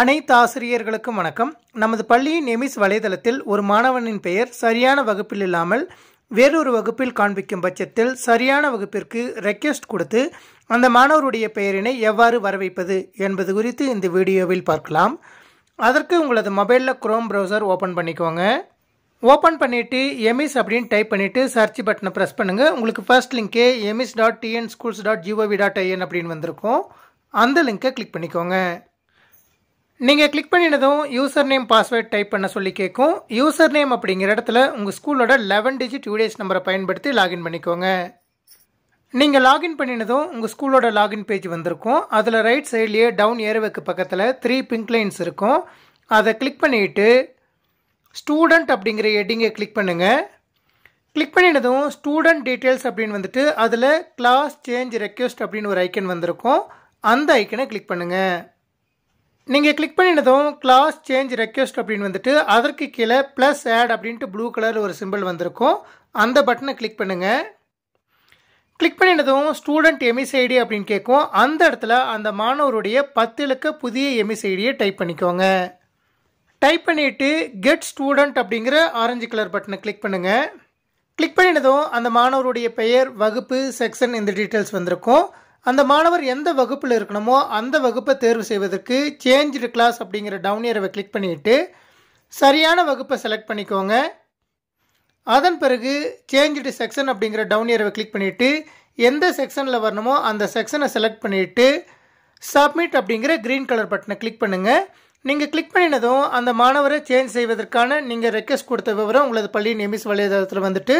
அனைத்து ஆசிரியர்களுக்கும் வணக்கம் நமது பள்ளியின் எமிஸ் வலைதளத்தில் ஒரு மாணவனின் பெயர் சரியான வகுப்பில் இல்லாமல் வேறொரு வகுப்பில் காண்பிக்கும் பட்சத்தில் சரியான வகுப்பிற்கு ரெக்வெஸ்ட் கொடுத்து அந்த மாணவருடைய பெயரினை எவ்வாறு வரவைப்பது என்பது குறித்து இந்த வீடியோவில் பார்க்கலாம் அதற்கு உங்களது மொபைலில் குரோம் ப்ரௌசர் ஓப்பன் பண்ணிக்கோங்க ஓப்பன் பண்ணிவிட்டு எமிஸ் அப்படின்னு டைப் பண்ணிவிட்டு சர்ச் பட்டனை ப்ரெஸ் பண்ணுங்கள் உங்களுக்கு ஃபர்ஸ்ட் லிங்க்கே EMIS dot TN schools dot gov dot IN அப்படின்னு வந்திருக்கும் அந்த லிங்க்கை கிளிக் பண்ணிக்கோங்க நீங்கள் கிளிக் பண்ணினதும் யூசர் நேம் பாஸ்வேர்ட் டைப் பண்ண சொல்லி கேட்கும் யூசர் நேம் அப்படிங்கிற இடத்துல உங்கள் ஸ்கூலோட லெவன் டிஜிட் யூடிஎஸ் நம்பரை பயன்படுத்தி லாகின் பண்ணிக்கோங்க நீங்கள் லாகின் பண்ணினதும் உங்கள் ஸ்கூலோட லாகின் பேஜ் வந்திருக்கும் அதில் ரைட் சைட்லேயே டவுன் ஏறுவக்கு பக்கத்தில் த்ரீ பிங்க் லைன்ஸ் இருக்கும் அதை கிளிக் பண்ணிட்டு ஸ்டூடெண்ட் அப்படிங்கிற ஹெட்டிங்கை கிளிக் பண்ணுங்கள் கிளிக் பண்ணினதும் ஸ்டூடெண்ட் டீட்டெயில்ஸ் அப்படின்னு வந்துட்டு அதில் கிளாஸ் சேஞ்ச் ரெக்வெஸ்ட் அப்படின்னு ஒரு ஐக்கன் வந்திருக்கும் அந்த ஐக்கனை கிளிக் பண்ணுங்கள் நீங்கள் கிளிக் பண்ணினதும் கிளாஸ் சேஞ்ச் ரெக்வெஸ்ட் அப்படின்னு வந்துட்டு அதற்கு கீழே ப்ளஸ் ஆட் அப்படின்ட்டு ப்ளூ கலர் ஒரு சிம்பிள் வந்திருக்கும் அந்த பட்டனை கிளிக் பண்ணுங்கள் கிளிக் பண்ணினதும் ஸ்டூடெண்ட் எமிசைடி அப்படின்னு கேட்கும் அந்த இடத்துல அந்த மாணவருடைய பத்து இலக்க புதிய எமிசைடியை டைப் பண்ணிக்கோங்க டைப் பண்ணிவிட்டு கெட் ஸ்டூடெண்ட் அப்படிங்கிற ஆரஞ்சு கலர் பட்டனை கிளிக் பண்ணுங்கள் கிளிக் பண்ணினதும் அந்த மாணவருடைய பெயர் வகுப்பு செக்ஷன் இந்த டீட்டெயில்ஸ் வந்திருக்கும் அந்த மாணவர் எந்த வகுப்பில் இருக்கணுமோ அந்த வகுப்பை தேர்வு செய்வதற்கு சேஞ்ச்டு கிளாஸ் அப்படிங்கிற டவுன் ஏரவை கிளிக் பண்ணிவிட்டு சரியான வகுப்பை செலக்ட் பண்ணிக்கோங்க அதன் பிறகு சேஞ்சுடு செக்ஷன் அப்படிங்கிற டவுன் ஏரவை கிளிக் பண்ணிவிட்டு எந்த செக்ஷனில் வரணுமோ அந்த செக்ஷனை செலக்ட் பண்ணிவிட்டு சப்மிட் அப்படிங்கிற க்ரீன் கலர் பட்டனை கிளிக் பண்ணுங்கள் நீங்கள் கிளிக் பண்ணினதும் அந்த மாணவரை சேஞ்ச் செய்வதற்கான நீங்கள் ரெக்வஸ்ட் கொடுத்த விவரம் உங்களது பள்ளி நியமிஸ் வலைதளத்தில் வந்துட்டு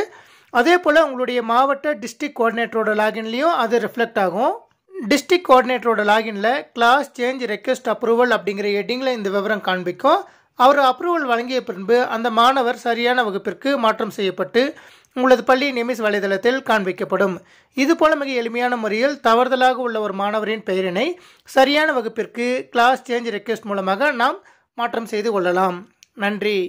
அதே போல் உங்களுடைய மாவட்ட டிஸ்ட்ரிக் கோஆர்டினேட்டரோட லாகின்லேயும் அது ரிஃப்ளெக்ட் ஆகும் டிஸ்ட்ரிக் கோஆர்டினேட்டரோட லாகினில் கிளாஸ் சேஞ்ச் ரெக்வெஸ்ட் அப்ரூவல் அப்படிங்கிற ஹெட்டிங்கில் இந்த விவரம் காண்பிக்கும் அவர் அப்ரூவல் வழங்கிய பின்பு அந்த மாணவர் சரியான வகுப்பிற்கு மாற்றம் செய்யப்பட்டு உங்களது பள்ளி நிமிஸ் வலைதளத்தில் காண்பிக்கப்படும் இதுபோல மிக எளிமையான முறையில் தவறுதலாக உள்ள ஒரு மாணவரின் பெயரினை சரியான வகுப்பிற்கு கிளாஸ் சேஞ்ச் ரெக்வெஸ்ட் மூலமாக நாம் மாற்றம் செய்து கொள்ளலாம் நன்றி